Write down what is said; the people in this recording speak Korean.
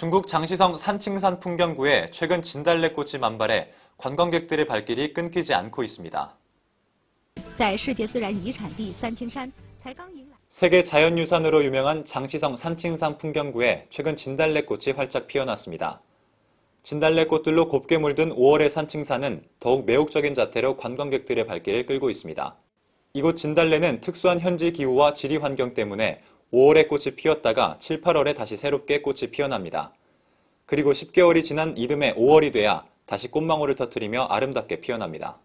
중국 장시성 산칭산 풍경구에 최근 진달래꽃이 만발해 관광객들의 발길이 끊기지 않고 있습니다. 세계 자연유산으로 유명한 장시성 산칭산 풍경구에 최근 진달래꽃이 활짝 피어났습니다. 진달래꽃들로 곱게 물든 5월의 산칭산은 더욱 매혹적인 자태로 관광객들의 발길을 끌고 있습니다. 이곳 진달래는 특수한 현지 기후와 지리 환경 때문에 5월에 꽃이 피었다가 7, 8월에 다시 새롭게 꽃이 피어납니다. 그리고 10개월이 지난 이듬해 5월이 돼야 다시 꽃망울을 터뜨리며 아름답게 피어납니다.